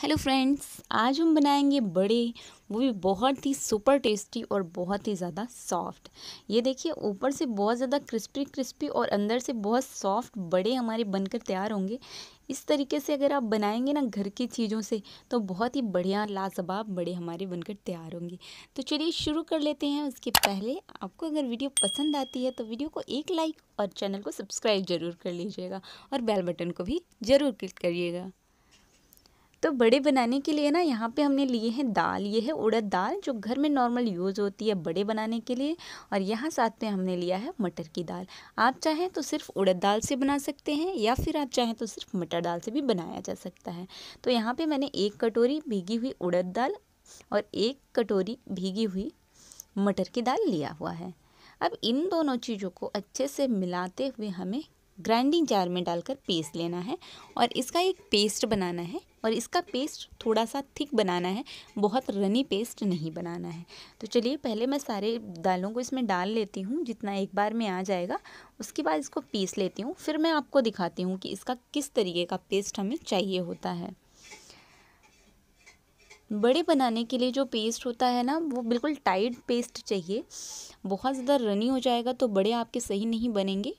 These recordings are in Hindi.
हेलो फ्रेंड्स आज हम बनाएंगे बड़े वो भी बहुत ही सुपर टेस्टी और बहुत ही ज़्यादा सॉफ्ट ये देखिए ऊपर से बहुत ज़्यादा क्रिस्पी क्रिस्पी और अंदर से बहुत सॉफ्ट बड़े हमारे बनकर तैयार होंगे इस तरीके से अगर आप बनाएंगे ना घर की चीज़ों से तो बहुत ही बढ़िया लाजवाब बड़े हमारे बनकर तैयार होंगे तो चलिए शुरू कर लेते हैं उसके पहले आपको अगर वीडियो पसंद आती है तो वीडियो को एक लाइक और चैनल को सब्सक्राइब ज़रूर कर लीजिएगा और बेल बटन को भी ज़रूर क्लिक करिएगा तो बड़े बनाने के लिए ना यहाँ पे हमने लिए हैं दाल ये है उड़द दाल जो घर में नॉर्मल यूज़ होती है बड़े बनाने के लिए और यहाँ साथ में हमने लिया है मटर की दाल आप चाहें तो सिर्फ उड़द दाल से बना सकते हैं या फिर आप चाहें तो सिर्फ मटर दाल से भी बनाया जा सकता है तो यहाँ पर मैंने एक कटोरी भीगी हुई उड़द दाल और एक कटोरी भीगी हुई मटर की दाल लिया हुआ है अब इन दोनों चीज़ों को अच्छे से मिलाते हुए हमें ग्राइंडिंग जार में डालकर पीस लेना है और इसका एक पेस्ट बनाना है और इसका पेस्ट थोड़ा सा थिक बनाना है बहुत रनी पेस्ट नहीं बनाना है तो चलिए पहले मैं सारे दालों को इसमें डाल लेती हूँ जितना एक बार में आ जाएगा उसके बाद इसको पीस लेती हूँ फिर मैं आपको दिखाती हूँ कि इसका किस तरीके का पेस्ट हमें चाहिए होता है बड़े बनाने के लिए जो पेस्ट होता है ना वो बिल्कुल टाइट पेस्ट चाहिए बहुत ज़्यादा रनी हो जाएगा तो बड़े आपके सही नहीं बनेंगे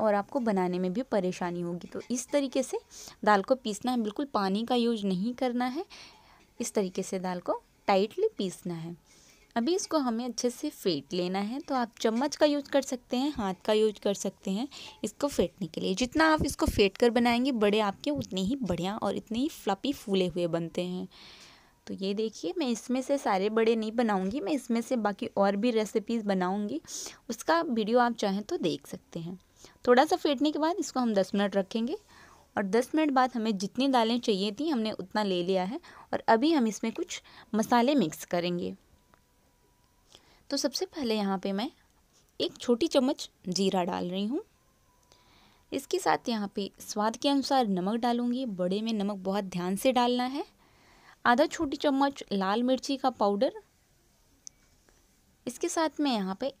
और आपको बनाने में भी परेशानी होगी तो इस तरीके से दाल को पीसना है बिल्कुल पानी का यूज नहीं करना है इस तरीके से दाल को टाइटली पीसना है अभी इसको हमें अच्छे से फेंट लेना है तो आप चम्मच का यूज़ कर सकते हैं हाथ का यूज कर सकते हैं इसको फेंटने के लिए जितना आप इसको फेंट कर बनाएंगे बड़े आपके उतने ही बढ़िया और इतने ही फ्लपी फूले हुए बनते हैं तो ये देखिए मैं इसमें से सारे बड़े नहीं बनाऊंगी मैं इसमें से बाकी और भी रेसिपीज़ बनाऊंगी उसका वीडियो आप चाहें तो देख सकते हैं थोड़ा सा फेंटने के बाद इसको हम दस मिनट रखेंगे और दस मिनट बाद हमें जितनी दालें चाहिए थी हमने उतना ले लिया है और अभी हम इसमें कुछ मसाले मिक्स करेंगे तो सबसे पहले यहाँ पे मैं एक छोटी चम्मच जीरा डाल रही हूँ इसके साथ यहाँ पे स्वाद के अनुसार नमक डालूँगी बड़े में नमक बहुत ध्यान से डालना है आधा छोटी चम्मच लाल मिर्ची का पाउडर इसके साथ मैं यहाँ पे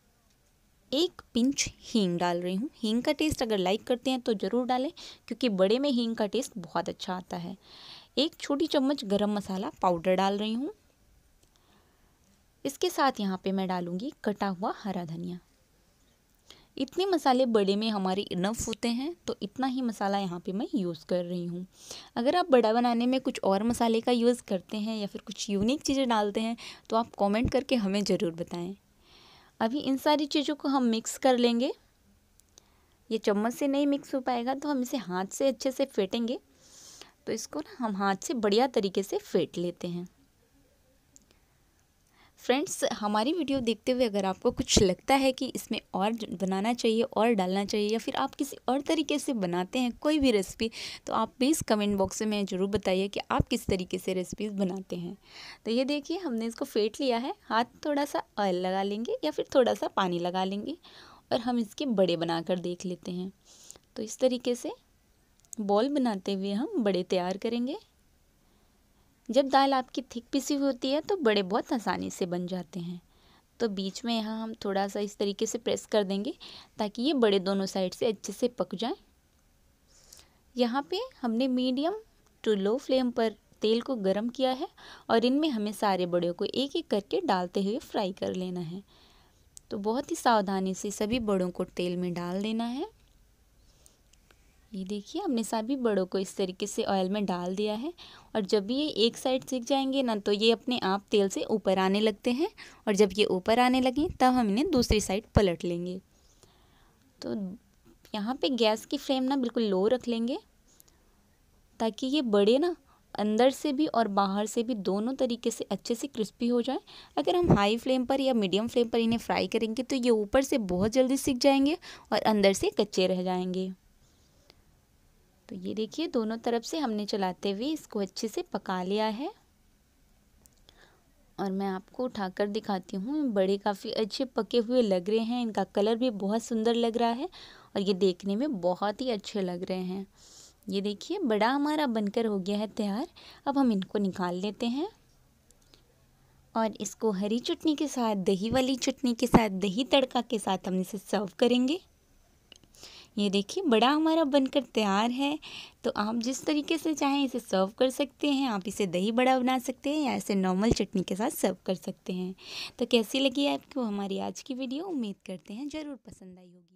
एक पिंच हींग डाल रही हूँ हींग का टेस्ट अगर लाइक करते हैं तो ज़रूर डालें क्योंकि बड़े में हींग का टेस्ट बहुत अच्छा आता है एक छोटी चम्मच गरम मसाला पाउडर डाल रही हूँ इसके साथ यहाँ पे मैं डालूँगी कटा हुआ हरा धनिया इतने मसाले बड़े में हमारे इनफ होते हैं तो इतना ही मसाला यहाँ पे मैं यूज़ कर रही हूँ अगर आप बड़ा बनाने में कुछ और मसाले का यूज़ करते हैं या फिर कुछ यूनिक चीज़ें डालते हैं तो आप कमेंट करके हमें ज़रूर बताएं अभी इन सारी चीज़ों को हम मिक्स कर लेंगे ये चम्मच से नहीं मिक्स हो पाएगा तो हम इसे हाथ से अच्छे से फेंटेंगे तो इसको ना हम हाथ से बढ़िया तरीके से फेंट लेते हैं फ्रेंड्स हमारी वीडियो देखते हुए अगर आपको कुछ लगता है कि इसमें और बनाना चाहिए और डालना चाहिए या फिर आप किसी और तरीके से बनाते हैं कोई भी रेसिपी तो आप प्लीज़ कमेंट बॉक्स में ज़रूर बताइए कि आप किस तरीके से रेसिपीज़ बनाते हैं तो ये देखिए हमने इसको फेंट लिया है हाथ थोड़ा सा ऑयल लगा लेंगे या फिर थोड़ा सा पानी लगा लेंगे और हम इसके बड़े बनाकर देख लेते हैं तो इस तरीके से बॉल बनाते हुए हम बड़े तैयार करेंगे जब दाल आपकी थिक पिसी हुई होती है तो बड़े बहुत आसानी से बन जाते हैं तो बीच में यहाँ हम थोड़ा सा इस तरीके से प्रेस कर देंगे ताकि ये बड़े दोनों साइड से अच्छे से पक जाएं यहाँ पे हमने मीडियम टू लो फ्लेम पर तेल को गर्म किया है और इनमें हमें सारे बड़े को एक एक करके डालते हुए फ्राई कर लेना है तो बहुत ही सावधानी से सभी बड़ों को तेल में डाल देना है ये देखिए हमने सभी बड़ों को इस तरीके से ऑयल में डाल दिया है और जब ये एक साइड सीख जाएंगे ना तो ये अपने आप तेल से ऊपर आने लगते हैं और जब ये ऊपर आने लगें तब हम इन्हें दूसरी साइड पलट लेंगे तो यहाँ पे गैस की फ्लेम ना बिल्कुल लो रख लेंगे ताकि ये बड़े ना अंदर से भी और बाहर से भी दोनों तरीके से अच्छे से क्रिस्पी हो जाए अगर हम हाई फ्लेम पर या मीडियम फ्लेम पर इन्हें फ्राई करेंगे तो ये ऊपर से बहुत जल्दी सीख जाएंगे और अंदर से कच्चे रह जाएंगे तो ये देखिए दोनों तरफ से हमने चलाते हुए इसको अच्छे से पका लिया है और मैं आपको उठाकर दिखाती हूँ बड़े काफ़ी अच्छे पके हुए लग रहे हैं इनका कलर भी बहुत सुंदर लग रहा है और ये देखने में बहुत ही अच्छे लग रहे हैं ये देखिए बड़ा हमारा बनकर हो गया है तैयार अब हम इनको निकाल लेते हैं और इसको हरी चटनी के साथ दही वाली चटनी के साथ दही तड़का के साथ हम इसे सर्व करेंगे ये देखिए बड़ा हमारा बनकर तैयार है तो आप जिस तरीके से चाहें इसे सर्व कर सकते हैं आप इसे दही बड़ा बना सकते हैं या इसे नॉर्मल चटनी के साथ सर्व कर सकते हैं तो कैसी लगी आपको हमारी आज की वीडियो उम्मीद करते हैं ज़रूर पसंद आई होगी